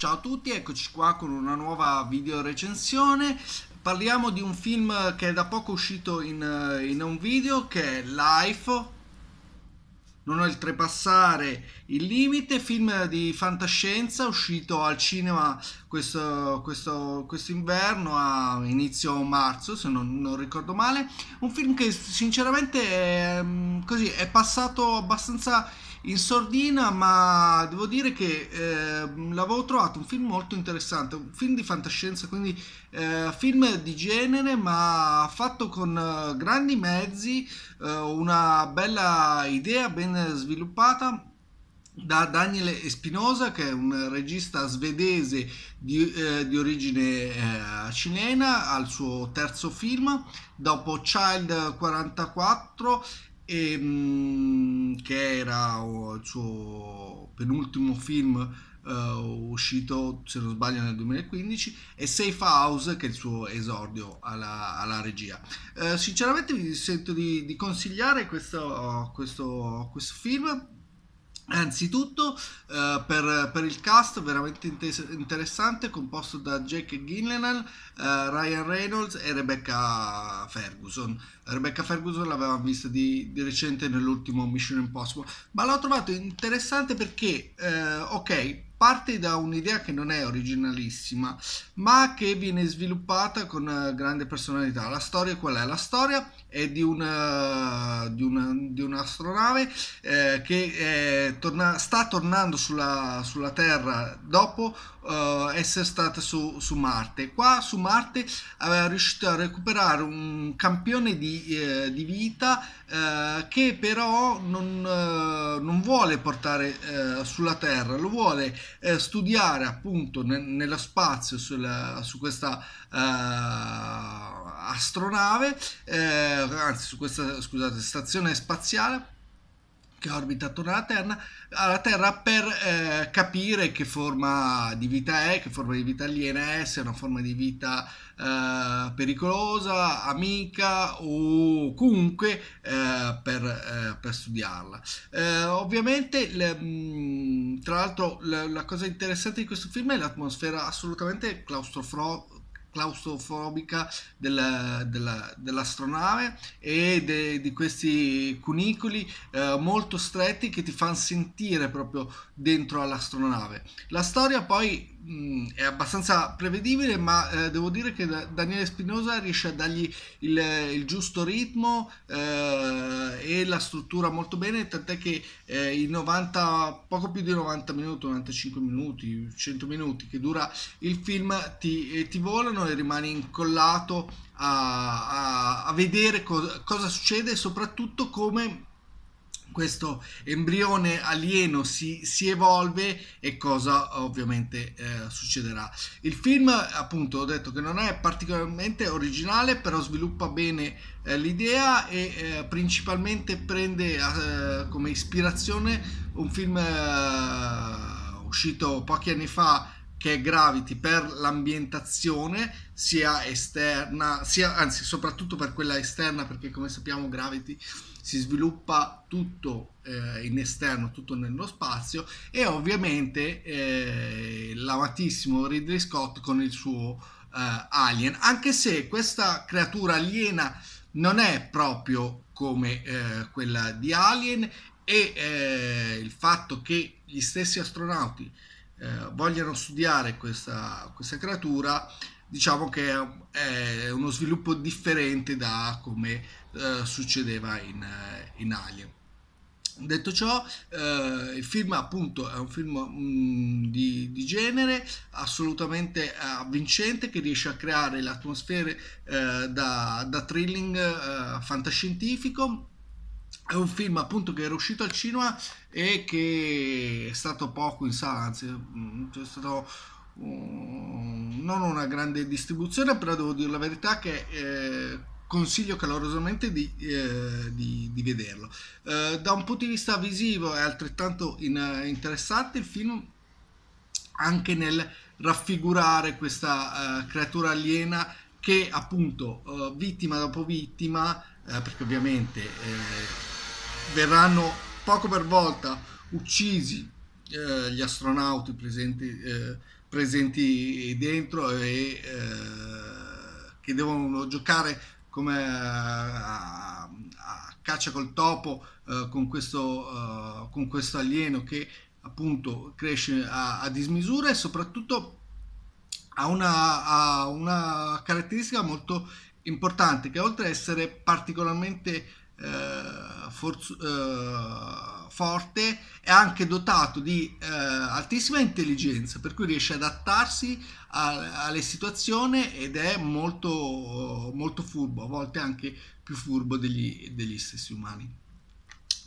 Ciao a tutti, eccoci qua con una nuova video recensione. Parliamo di un film che è da poco uscito in, eh, in un video che è Life. Non oltrepassare il il limite, film di fantascienza uscito al cinema questo, questo, questo inverno a inizio marzo, se non, non, ricordo male. Un film che sinceramente è, mm, così, è passato abbastanza in sordina, ma devo dire che eh, l'avevo trovato un film molto interessante, un film di fantascienza, quindi eh, film di genere, ma fatto con eh, grandi mezzi, eh, una bella idea ben sviluppata da Daniel Espinosa, che è un regista svedese di, eh, di origine eh, cilena, al suo terzo film, dopo Child 44 e, ehm, mh, che era il suo penultimo film Uh, uscito se non sbaglio nel 2015 e Safe House che è il suo esordio alla, alla regia uh, sinceramente vi sento di, di consigliare questo, questo, questo film Anzitutto eh, per, per, il cast veramente inter- interessante composto da Jack Gillenan, eh, Ryan Reynolds e Rebecca Ferguson. Rebecca Ferguson l'aveva vista di, di, recente nell'ultimo Mission Impossible, ma l'ho trovato interessante perché, eh, ok, parte da un'idea che non è originalissima, ma che viene sviluppata con eh, grande personalità. La storia qual è? La storia è di, una, eh, di, una, di un'astronave eh, che torna, sta tornando sulla, sulla Terra dopo eh, essere stata su, su, Marte. Qua su Marte aveva riuscito a recuperare un campione di eh, di vita eh, che però non, eh, non vuole portare eh, sulla Terra, lo vuole eh, studiare appunto ne, nello spazio sulla, su questa astronave, anzi su questa scusate, stazione spaziale che orbita attorno alla Terra, alla terra per eh, capire che forma di vita è, che forma di vita aliena è, se è una forma di vita eh, pericolosa, amica o comunque eh, per, eh, per, studiarla. Eh, ovviamente, le, mh, mm, tra l'altro, la, la, cosa interessante di questo film è l'atmosfera assolutamente claustrofro- claustrofobica della, della, dell'astronave e de, di questi cunicoli eh, molto stretti che ti fanno sentire proprio dentro all'astronave. La storia poi Mm, è abbastanza prevedibile, ma eh, devo dire che Daniele Spinosa riesce a dargli il, il giusto ritmo eh, e la struttura molto bene, tant'è che eh, 90, poco più di 90 minuti, 95 minuti, 100 minuti che dura il film ti, eh, ti volano e rimani incollato a, a, a vedere co- cosa succede e soprattutto come questo embrione alieno si, si evolve e cosa ovviamente eh, succederà. Il film, appunto, ho detto che non è particolarmente originale, però sviluppa bene eh, l'idea e eh, principalmente prende eh, come ispirazione un film eh, uscito pochi anni fa che è Gravity per l'ambientazione sia esterna, sia, anzi soprattutto per quella esterna perché come sappiamo Gravity si sviluppa tutto eh, in esterno, tutto nello spazio e ovviamente eh, l'amatissimo Ridley Scott con il suo eh, Alien, anche se questa creatura aliena non è proprio come eh, quella di Alien e eh, il fatto che gli stessi astronauti eh, vogliano studiare questa, questa creatura, diciamo che è uno sviluppo differente da come eh, succedeva in, eh, in, Alien. Detto ciò, eh, il film appunto è un film mh, mm, di, di, genere assolutamente eh, avvincente che riesce a creare l'atmosfera eh, da, da, thrilling eh, fantascientifico è un film appunto che era uscito al cinema e che è stato poco in sala, anzi mm, c'è stato um, non una grande distribuzione, però devo dire la verità che eh, consiglio calorosamente di, eh, di, di vederlo. Eh, da un punto di vista visivo è altrettanto in, eh, interessante il film anche nel raffigurare questa eh, creatura aliena che appunto eh, vittima dopo vittima, perché ovviamente verranno poco per volta uccisi eh, gli astronauti presenti, eh, presenti dentro e eh, che devono giocare come eh, a, a caccia col topo eh, con, questo, con questo alieno che appunto cresce a, a dismisura e soprattutto ha una, ha una caratteristica molto importante che oltre ad essere particolarmente eh, forz- eh, forte, è anche dotato di eh, altissima intelligenza, per cui riesce ad adattarsi a- alle situazioni ed è molto, molto furbo, a volte anche più furbo degli, degli stessi umani.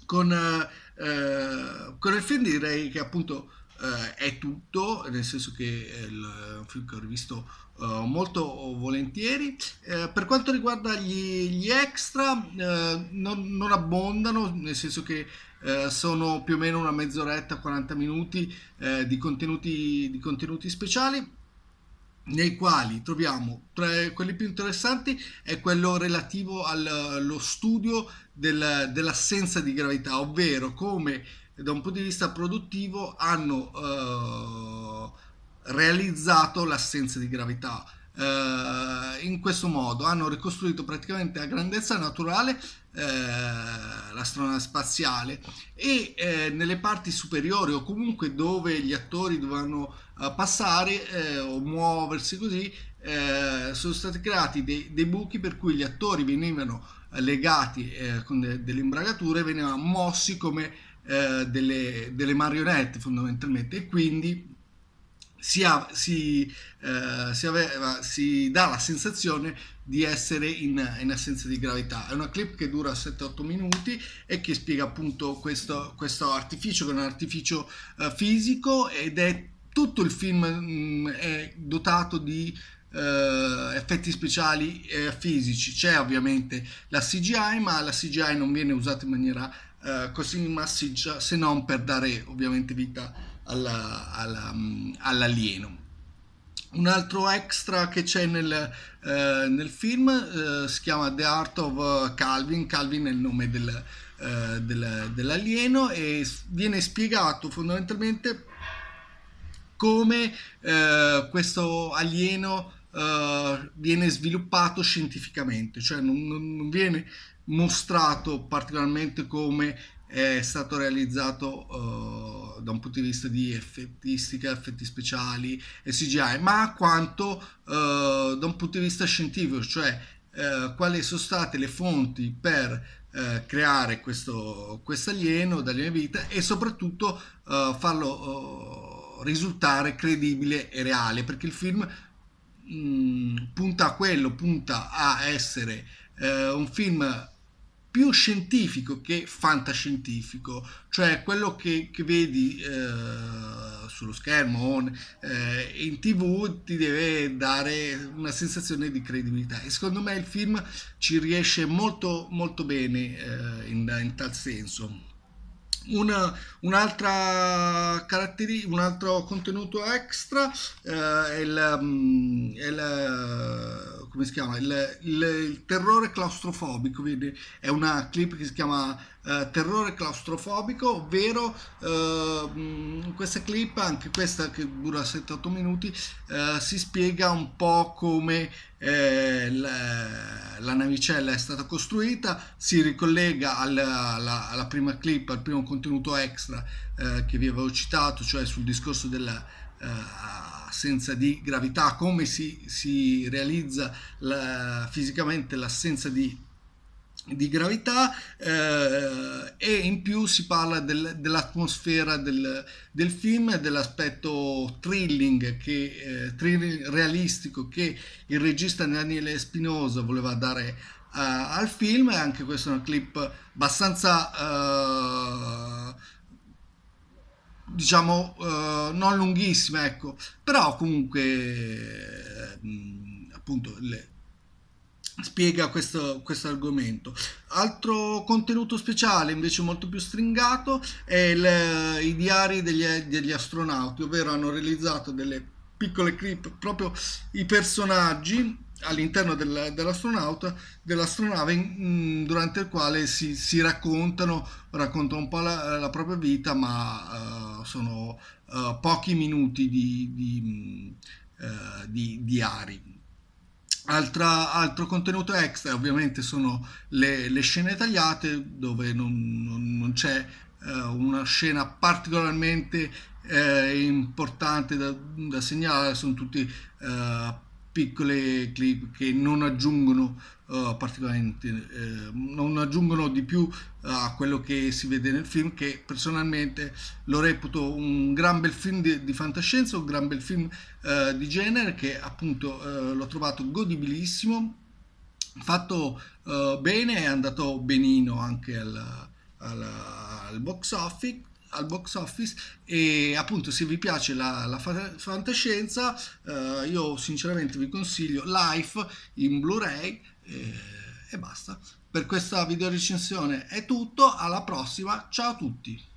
Con, eh, con il film direi che appunto eh, è tutto, nel senso che eh, è un film che ho rivisto eh, molto volentieri. Eh, per quanto riguarda gli, gli extra, eh, non, non, abbondano, nel senso che eh, sono più o meno una mezz'oretta, 40 minuti di contenuti, di contenuti speciali nei quali troviamo tra quelli più interessanti è quello relativo allo studio del, dell'assenza di gravità, ovvero come da un punto di vista produttivo hanno eh, realizzato l'assenza di gravità. Eh, in questo modo hanno ricostruito praticamente a grandezza naturale eh, l'astronave spaziale e eh, nelle parti superiori o comunque dove gli attori dovevano eh, passare eh, o muoversi così eh, sono stati creati dei, dei, buchi per cui gli attori venivano eh, legati con de- delle imbragature e venivano mossi come eh, delle, delle, marionette fondamentalmente e quindi si, ha, si, eh, si, aveva, si, dà la sensazione di essere in, in, assenza di gravità. È una clip che dura 7-8 minuti e che spiega appunto questo, questo artificio, che è un artificio eh, fisico ed è tutto il film mh, mm, è dotato di Uh, effetti speciali uh, fisici. C'è ovviamente la CGI, ma la CGI non viene usata in maniera eh, così massiccia se non per dare ovviamente vita alla, alla, mm, all'alieno. Un altro extra che c'è nel, eh, nel film eh, si chiama The Art of Calvin, Calvin è il nome del, eh, del, dell'alieno e viene spiegato fondamentalmente come eh, questo alieno Uh, viene sviluppato scientificamente, cioè non, non, viene mostrato particolarmente come è stato realizzato uh, da un punto di vista di effettistica, effetti speciali e CGI, ma quanto uh, da un punto di vista scientifico, cioè uh, quali sono state le fonti per creare questo alieno dall'aliena vita e soprattutto farlo risultare credibile e reale, perché il film mh, mm, punta a quello, punta a essere un film più scientifico che fantascientifico, cioè quello che, che vedi eh, sullo schermo eh, in tv ti deve dare una sensazione di credibilità e secondo me il film ci riesce molto molto bene eh, in, in tal senso. Una, un'altra caratteri- un altro contenuto extra eh, è, la, mm, è il come si chiama? Il, il, il terrore claustrofobico, quindi è una clip che si chiama eh, Terrore claustrofobico, ovvero eh, mm, questa clip, anche questa che dura 7-8 minuti, eh, si spiega un po' come eh, la, la, navicella è stata costruita, si ricollega alla, alla, alla prima clip, al primo contenuto extra eh, che vi avevo citato, cioè sul discorso della eh, assenza di gravità, come si, si realizza la, fisicamente l'assenza di, di gravità eh, e in più si parla del, dell'atmosfera del, del, film dell'aspetto thrilling, che, eh, thrilling realistico che il regista Daniele Spinosa voleva dare Uh, al film. Anche questa è una clip abbastanza uh, diciamo eh, non lunghissime, ecco, però comunque eh, appunto le, spiega questo, questo, argomento. Altro contenuto speciale, invece molto più stringato, è il, eh, i diari degli, degli astronauti, ovvero hanno realizzato delle piccole clip proprio i personaggi all'interno del, dell'astronauta, dell'astronave mh, mm, durante il quale si, si raccontano, raccontano un po' la, la propria vita, ma uh, sono, uh, pochi minuti di, di, uh, di, di ari. Altra, altro contenuto extra ovviamente sono le, le scene tagliate dove non, non, non c'è uh, una scena particolarmente importante da, da, segnalare, sono tutti piccole clip che non aggiungono uh, particolarmente eh, non aggiungono di più eh, a quello che si vede nel film che personalmente lo reputo un gran bel film di, di fantascienza un gran bel film uh, di genere che appunto uh, l'ho trovato godibilissimo fatto bene è andato benino anche al, al, al box office al box office e appunto se vi piace la, la fantascienza eh, io sinceramente vi consiglio Life in Blu-ray eh, e basta per questa video recensione è tutto alla prossima ciao a tutti